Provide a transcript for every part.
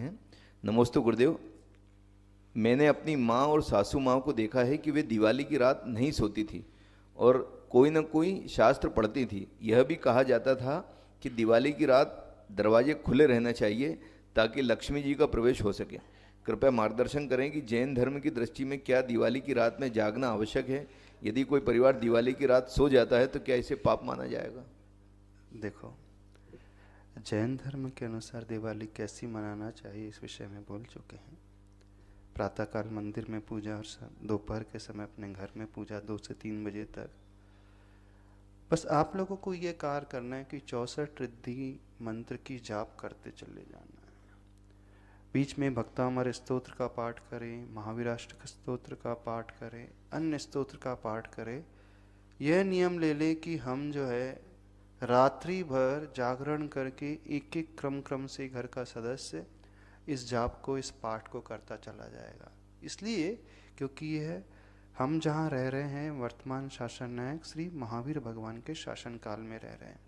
हैं नमोस्तु गुरुदेव मैंने अपनी माँ और सासू माँ को देखा है कि वे दिवाली की रात नहीं सोती थी और कोई ना कोई शास्त्र पढ़ती थी यह भी कहा जाता था कि दिवाली की रात दरवाजे खुले रहना चाहिए ताकि लक्ष्मी जी का प्रवेश हो सके कृपया मार्गदर्शन करें कि जैन धर्म की दृष्टि में क्या दिवाली की रात में जागना आवश्यक है यदि कोई परिवार दिवाली की रात सो जाता है तो क्या इसे पाप माना जाएगा देखो जैन धर्म के अनुसार दिवाली कैसी मनाना चाहिए इस विषय में बोल चुके हैं प्रातःकाल मंदिर में पूजा और दोपहर के समय अपने घर में पूजा दो से तीन बजे तक बस आप लोगों को ये कार्य करना है कि चौसठ रिद्धि मंत्र की जाप करते चले जाना है बीच में भक्तामर स्तोत्र का पाठ करें महाविराष्ट्र स्तोत्र का पाठ करें अन्य स्तोत्र का पाठ करें यह नियम ले लें कि हम जो है रात्रि भर जागरण करके एक एक क्रम क्रम से घर का सदस्य इस जाप को इस पाठ को करता चला जाएगा इसलिए क्योंकि यह हम जहाँ रह रहे हैं वर्तमान शासन नायक श्री महावीर भगवान के शासन काल में रह रहे हैं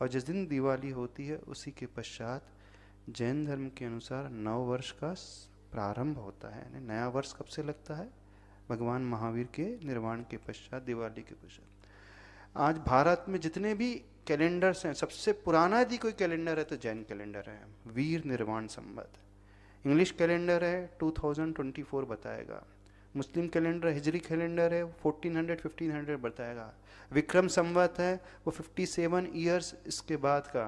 और जिस दिन दिवाली होती है उसी के पश्चात जैन धर्म के अनुसार नव वर्ष का प्रारंभ होता है यानी नया वर्ष कब से लगता है भगवान महावीर के निर्वाण के पश्चात दिवाली के पश्चात आज भारत में जितने भी कैलेंडर्स हैं सबसे पुराना यदि कोई कैलेंडर है तो जैन कैलेंडर है वीर निर्वाण संबद्ध इंग्लिश कैलेंडर है 2024 बताएगा मुस्लिम कैलेंडर हिजरी कैलेंडर है 1400 1500 बताएगा विक्रम संवत है वो 57 सेवन ईयर्स इसके बाद का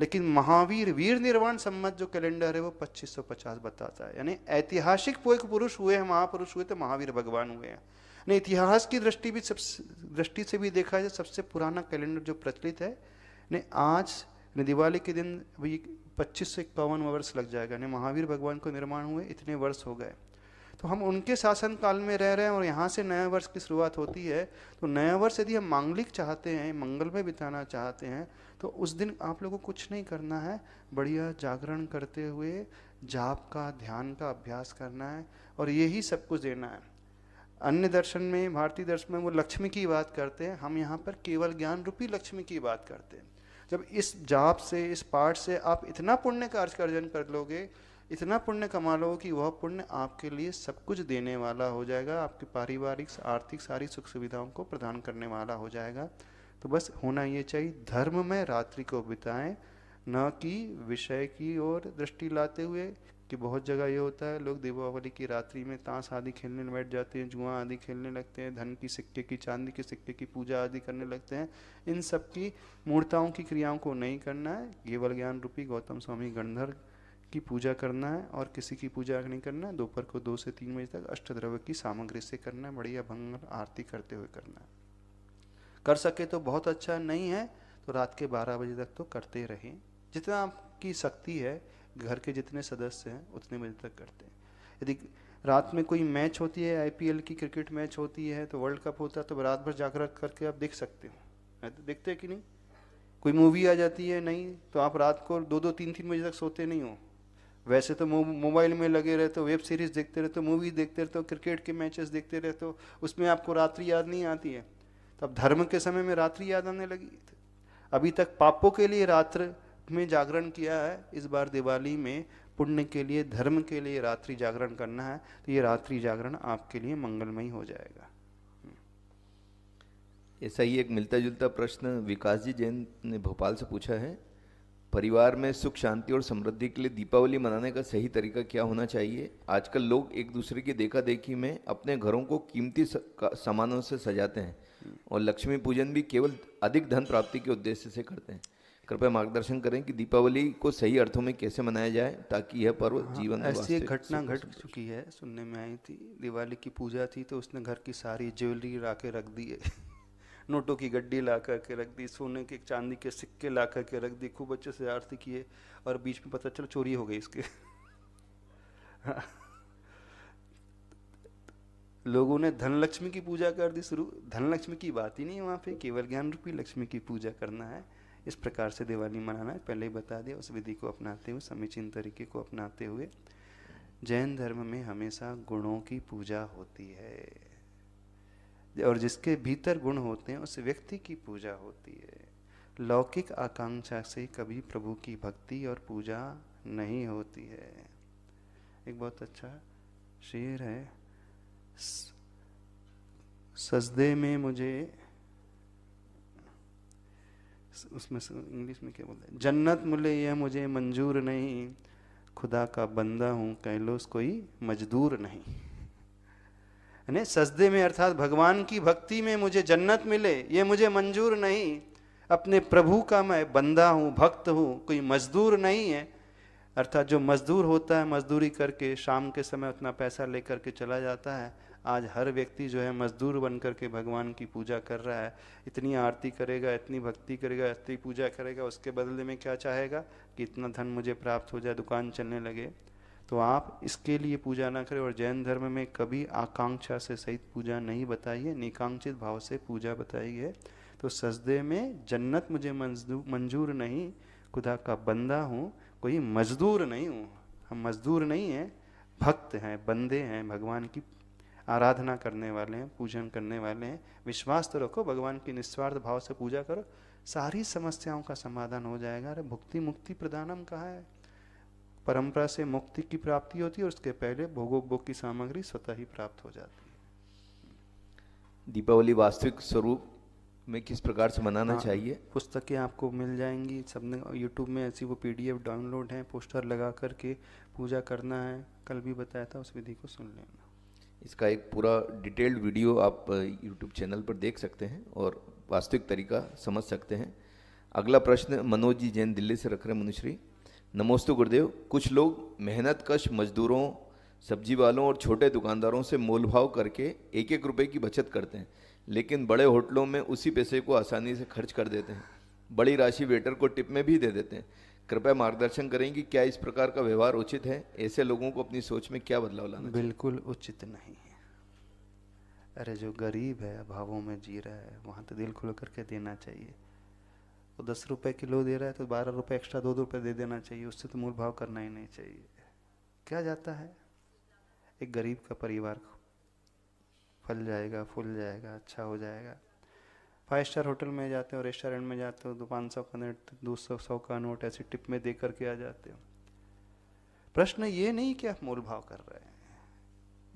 लेकिन महावीर वीर निर्वाण संबद्ध जो कैलेंडर है वो 2550 बताता है यानी ऐतिहासिक एक पुरुष हुए हैं महापुरुष हुए तो महावीर भगवान हुए हैं नहीं इतिहास की दृष्टि भी सब दृष्टि से भी देखा जाए सबसे पुराना कैलेंडर जो प्रचलित है ने आज ने दिवाली के दिन अभी पच्चीस से इक्यावन वर्ष लग जाएगा ने महावीर भगवान को निर्माण हुए इतने वर्ष हो गए तो हम उनके शासन काल में रह रहे हैं और यहाँ से नया वर्ष की शुरुआत होती है तो नया वर्ष यदि हम मांगलिक चाहते हैं मंगल में बिताना चाहते हैं तो उस दिन आप लोगों को कुछ नहीं करना है बढ़िया जागरण करते हुए जाप का ध्यान का अभ्यास करना है और यही सब कुछ देना है अन्य दर्शन में भारतीय दर्शन में वो लक्ष्मी की बात करते हैं हम यहाँ पर केवल ज्ञान रूपी लक्ष्मी की बात करते हैं जब इस जाप से इस पाठ से आप इतना पुण्य का अर्जन कर लोगे इतना पुण्य कमा लोगे कि वह पुण्य आपके लिए सब कुछ देने वाला हो जाएगा आपके पारिवारिक आर्थिक सारी सुख सुविधाओं को प्रदान करने वाला हो जाएगा तो बस होना ये चाहिए धर्म में रात्रि को बिताएं न कि विषय की ओर दृष्टि लाते हुए कि बहुत जगह ये होता है लोग दीपावली की रात्रि में ताश आदि खेलने बैठ जाते हैं जुआ आदि खेलने लगते हैं धन की सिक्के की चांदी के सिक्के की पूजा आदि करने लगते हैं इन सब की मूर्ताओं की क्रियाओं को नहीं करना है केवल ज्ञान रूपी गौतम स्वामी गणधर की पूजा करना है और किसी की पूजा नहीं करना है दोपहर को दो से तीन बजे तक अष्ट द्रव्य की सामग्री से करना है बढ़िया भंग आरती करते हुए करना है कर सके तो बहुत अच्छा नहीं है तो रात के बारह बजे तक तो करते रहें जितना आपकी शक्ति है घर के जितने सदस्य हैं उतने बजे तक करते हैं यदि रात में कोई मैच होती है आईपीएल की क्रिकेट मैच होती है तो वर्ल्ड कप होता है तो रात भर जाकर करके आप देख सकते हो तो देखते हैं कि नहीं कोई मूवी आ जाती है नहीं तो आप रात को दो दो तीन तीन बजे तक सोते नहीं हो वैसे तो मोबाइल में लगे रहते हो वेब सीरीज़ देखते रहते हो मूवी देखते रहते हो क्रिकेट के मैचेस देखते रहते हो उसमें आपको रात्रि याद नहीं आती है तो अब धर्म के समय में रात्रि याद आने लगी अभी तक पापों के लिए रात्र में जागरण किया है इस बार दिवाली में पुण्य के लिए धर्म के लिए रात्रि जागरण करना है तो ये रात्रि जागरण आपके लिए मंगलमयी हो जाएगा ऐसा ही एक मिलता जुलता प्रश्न विकास जी जैन ने भोपाल से पूछा है परिवार में सुख शांति और समृद्धि के लिए दीपावली मनाने का सही तरीका क्या होना चाहिए आजकल लोग एक दूसरे की देखा देखी में अपने घरों को कीमती सामानों से सजाते हैं और लक्ष्मी पूजन भी केवल अधिक धन प्राप्ति के उद्देश्य से करते हैं कृपया मार्गदर्शन करें कि दीपावली को सही अर्थों में कैसे मनाया जाए ताकि यह पर्व हाँ, जीवन ऐसी एक घटना घट चुकी है सुनने में आई थी दिवाली की पूजा थी तो उसने घर की सारी ज्वेलरी ला के रख दी है नोटों की गड्डी ला करके रख दी सोने के चांदी के सिक्के ला करके रख दी खूब अच्छे से आरती किए और बीच में पता चला चोरी हो गई इसके लोगों ने धनलक्ष्मी की पूजा कर दी शुरू धनलक्ष्मी की बात ही नहीं वहाँ पे केवल ज्ञान रूपी लक्ष्मी की पूजा करना है इस प्रकार से दिवाली मनाना पहले ही बता दिया उस विधि को अपनाते हुए समीचीन तरीके को अपनाते हुए जैन धर्म में हमेशा गुणों की पूजा होती है और जिसके भीतर गुण होते हैं उस व्यक्ति की पूजा होती है लौकिक आकांक्षा से कभी प्रभु की भक्ति और पूजा नहीं होती है एक बहुत अच्छा शेर है सजदे में मुझे उसमें इंग्लिश में क्या बोलते हैं जन्नत मिले यह मुझे मंजूर नहीं खुदा का बंदा हूँ लो कोई मजदूर नहीं यानी सजदे में अर्थात भगवान की भक्ति में मुझे जन्नत मिले ये मुझे मंजूर नहीं अपने प्रभु का मैं बंदा हूँ भक्त हूँ कोई मजदूर नहीं है अर्थात जो मजदूर होता है मजदूरी करके शाम के समय उतना पैसा लेकर के चला जाता है आज हर व्यक्ति जो है मजदूर बन कर के भगवान की पूजा कर रहा है इतनी आरती करेगा इतनी भक्ति करेगा इतनी पूजा करेगा उसके बदले में क्या चाहेगा कि इतना धन मुझे प्राप्त हो जाए दुकान चलने लगे तो आप इसके लिए पूजा ना करें और जैन धर्म में कभी आकांक्षा से सहित पूजा नहीं बताइए निकांक्षित भाव से पूजा बताइए तो सजदे में जन्नत मुझे मंजूर नहीं खुदा का बंदा हूँ कोई मजदूर नहीं हूँ हम मजदूर नहीं हैं भक्त हैं बंदे हैं भगवान की आराधना करने वाले हैं पूजन करने वाले हैं विश्वास तो रखो भगवान की निस्वार्थ भाव से पूजा करो सारी समस्याओं का समाधान हो जाएगा अरे भुक्ति मुक्ति प्रदानम कहा है परंपरा से मुक्ति की प्राप्ति होती है और उसके पहले भोगोपभोग की सामग्री स्वतः ही प्राप्त हो जाती है दीपावली वास्तविक स्वरूप में किस प्रकार से मनाना हाँ, चाहिए पुस्तकें आपको मिल जाएंगी सबने यूट्यूब में ऐसी वो पीडीएफ डाउनलोड है पोस्टर लगा करके पूजा करना है कल भी बताया था उस विधि को सुन लेना इसका एक पूरा डिटेल्ड वीडियो आप यूट्यूब चैनल पर देख सकते हैं और वास्तविक तरीका समझ सकते हैं अगला प्रश्न मनोज जी जैन दिल्ली से रख रहे मनुश्री नमोस्तु गुरुदेव कुछ लोग मेहनत कश मजदूरों सब्जी वालों और छोटे दुकानदारों से मोलभाव करके एक एक रुपये की बचत करते हैं लेकिन बड़े होटलों में उसी पैसे को आसानी से खर्च कर देते हैं बड़ी राशि वेटर को टिप में भी दे देते हैं कृपया मार्गदर्शन करें कि क्या इस प्रकार का व्यवहार उचित है ऐसे लोगों को अपनी सोच में क्या बदलाव लाना बिल्कुल उचित नहीं है अरे जो गरीब है अभावों में जी रहा है वहाँ तो दिल खुल करके देना चाहिए वो दस रुपये किलो दे रहा है तो बारह रुपये एक्स्ट्रा दो दो रुपये दे देना चाहिए उससे तो मूल भाव करना ही नहीं चाहिए क्या जाता है एक गरीब का परिवार फल जाएगा फूल जाएगा अच्छा हो जाएगा फाइव स्टार होटल में जाते हो रेस्टोरेंट में जाते हो तो पाँच सौ का नोट दो सौ सौ का नोट ऐसे टिप में दे करके आ जाते हो प्रश्न ये नहीं कि आप मोल भाव कर रहे हैं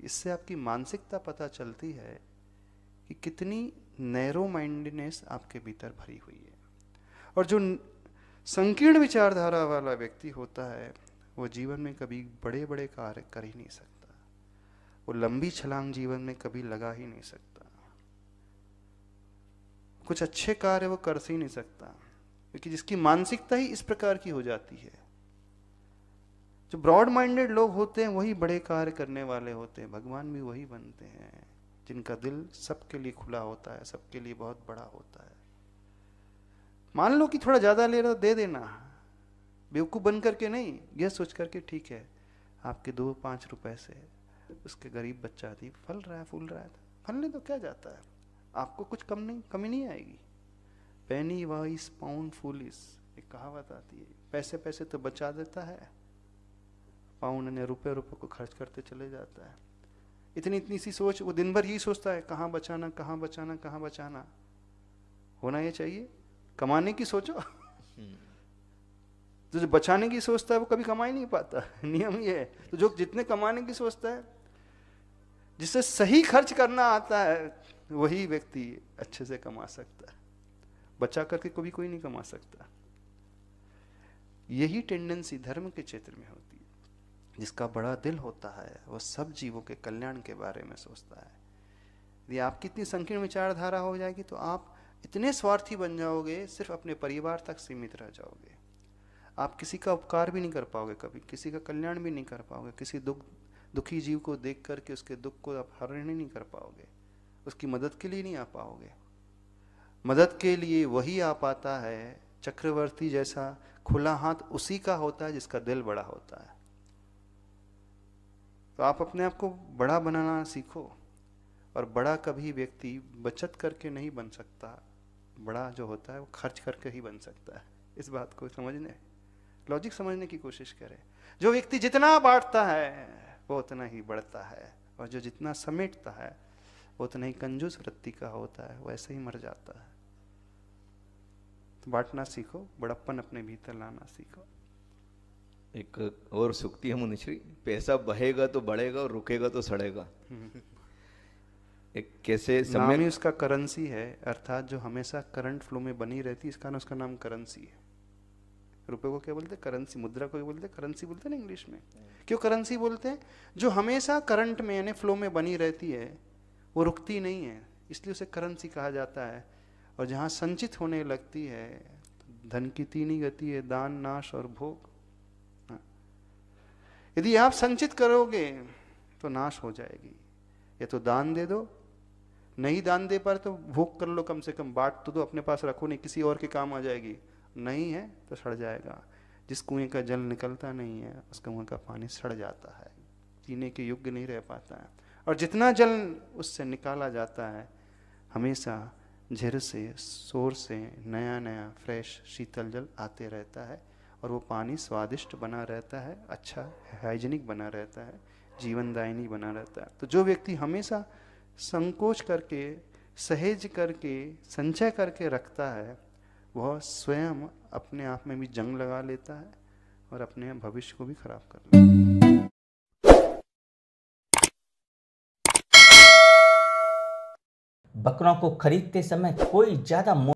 इससे आपकी मानसिकता पता चलती है कि कितनी नैरो माइंडनेस आपके भीतर भरी हुई है और जो संकीर्ण विचारधारा वाला व्यक्ति होता है वो जीवन में कभी बड़े बड़े कार्य कर ही नहीं सकता वो लंबी छलांग जीवन में कभी लगा ही नहीं सकता कुछ अच्छे कार्य वो कर से ही नहीं सकता क्योंकि जिसकी मानसिकता ही इस प्रकार की हो जाती है जो ब्रॉड माइंडेड लोग होते हैं वही बड़े कार्य करने वाले होते हैं भगवान भी वही बनते हैं जिनका दिल सबके लिए खुला होता है सबके लिए बहुत बड़ा होता है मान लो कि थोड़ा ज़्यादा ले रहा दे देना बेवकूफ़ बन करके नहीं यह सोच करके ठीक है आपके दो पांच रुपए से उसके गरीब बच्चा थी फल रहा है फूल रहा है फलने तो क्या जाता है आपको कुछ कम नहीं कमी नहीं आएगी पैनी वाइस पाउंड फूलिस एक कहावत आती है पैसे पैसे तो बचा देता है पाउंड ने रुपये रुपये को खर्च करते चले जाता है इतनी इतनी सी सोच वो दिन भर यही सोचता है कहाँ बचाना कहाँ बचाना कहाँ बचाना होना ये चाहिए कमाने की सोचो तो जो बचाने की सोचता है वो कभी कमा ही नहीं पाता नियम ये है तो जो जितने कमाने की सोचता है जिसे सही खर्च करना आता है वही व्यक्ति अच्छे से कमा सकता है बचा करके कभी कोई नहीं कमा सकता यही टेंडेंसी धर्म के क्षेत्र में होती है जिसका बड़ा दिल होता है वह सब जीवों के कल्याण के बारे में सोचता है यदि आपकी इतनी संकीर्ण विचारधारा हो जाएगी तो आप इतने स्वार्थी बन जाओगे सिर्फ अपने परिवार तक सीमित रह जाओगे आप किसी का उपकार भी नहीं कर पाओगे कभी किसी का कल्याण भी नहीं कर पाओगे किसी दुख दुखी जीव को देख करके उसके दुख को आप हरण नहीं कर पाओगे उसकी मदद के लिए नहीं आ पाओगे मदद के लिए वही आ पाता है चक्रवर्ती जैसा खुला हाथ उसी का होता है जिसका दिल बड़ा होता है तो आप अपने आप को बड़ा बनाना सीखो और बड़ा कभी व्यक्ति बचत करके नहीं बन सकता बड़ा जो होता है वो खर्च करके ही बन सकता है इस बात को समझने लॉजिक समझने की कोशिश करें जो व्यक्ति जितना बांटता है वो उतना ही बढ़ता है और जो जितना समेटता है उतना ही कंजूस वृत्ति का होता है वैसे ही मर जाता है तो बांटना सीखो बड़प्पन अपने भीतर लाना सीखो एक और सुक्ति है मुनिश्री पैसा बहेगा तो बढ़ेगा और रुकेगा तो सड़ेगा हम्म। एक कैसे समय ही उसका करेंसी है अर्थात जो हमेशा करंट फ्लो में बनी रहती है इसका ना उसका नाम करेंसी है रुपए को क्या बोलते हैं करेंसी मुद्रा को क्या बोलते हैं करेंसी बोलते हैं ना इंग्लिश में क्यों करेंसी बोलते हैं जो हमेशा करंट में यानी फ्लो में बनी रहती है वो रुकती नहीं है इसलिए उसे करंसी कहा जाता है और जहाँ संचित होने लगती है धन की तीन ही गति है दान नाश और भोग हाँ। यदि आप संचित करोगे तो नाश हो जाएगी या तो दान दे दो नहीं दान दे पर तो भोग कर लो कम से कम बांट तो दो अपने पास रखो नहीं किसी और के काम आ जाएगी नहीं है तो सड़ जाएगा जिस कुएं का जल निकलता नहीं है उस कुएं का पानी सड़ जाता है पीने के योग्य नहीं रह पाता है और जितना जल उससे निकाला जाता है हमेशा झिर से शोर से नया नया फ्रेश शीतल जल आते रहता है और वो पानी स्वादिष्ट बना रहता है अच्छा हाइजीनिक बना रहता है जीवनदायिनी बना रहता है तो जो व्यक्ति हमेशा संकोच करके सहेज करके संचय करके रखता है वह स्वयं अपने आप में भी जंग लगा लेता है और अपने भविष्य को भी खराब कर लेता है बकरों को खरीदते समय कोई ज़्यादा